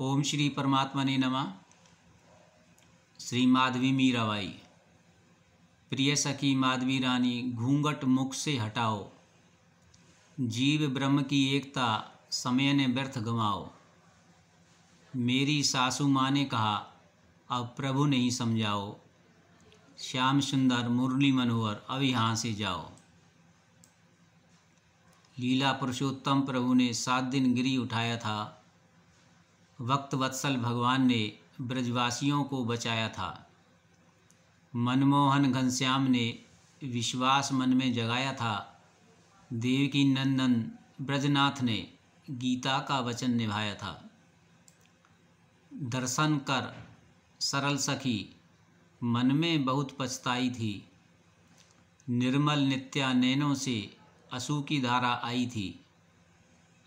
ओम श्री परमात्मा ने नमा श्री माधवी मीराबाई प्रिय सखी माधवी रानी घूंघट मुख से हटाओ जीव ब्रह्म की एकता समय ने व्यर्थ गंवाओ मेरी सासू माँ ने कहा अब प्रभु नहीं समझाओ श्याम सुंदर मुरली मनोहर अब यहाँ से जाओ लीला पुरुषोत्तम प्रभु ने सात दिन गिरी उठाया था वक्त वत्सल भगवान ने ब्रजवासियों को बचाया था मनमोहन घनश्याम ने विश्वास मन में जगाया था देवकी नंदन ब्रजनाथ ने गीता का वचन निभाया था दर्शन कर सरल सखी मन में बहुत पछताई थी निर्मल नित्यानैनों से असू की धारा आई थी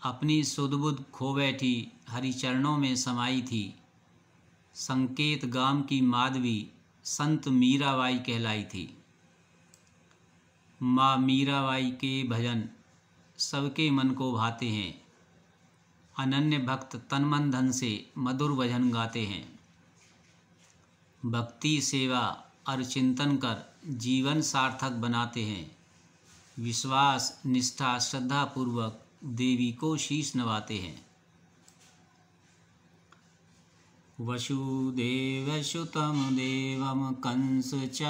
अपनी सुदबुद खो बैठी हरिचरणों में समाई थी संकेत गाम की माधवी संत मीराबाई कहलाई थी माँ मीराबाई के भजन सबके मन को भाते हैं अनन्य भक्त तनमन धन से मधुर भजन गाते हैं भक्ति सेवा और चिंतन कर जीवन सार्थक बनाते हैं विश्वास निष्ठा श्रद्धापूर्वक देवी को शीश नवाते हैं कंस चारुण कंसचारुणमर्दनं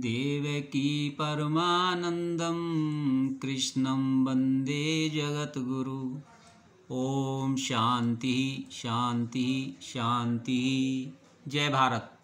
देवकी परमानंदम कृष्ण वंदे जगद्गुरु ओम शांति शांति शांति जय भारत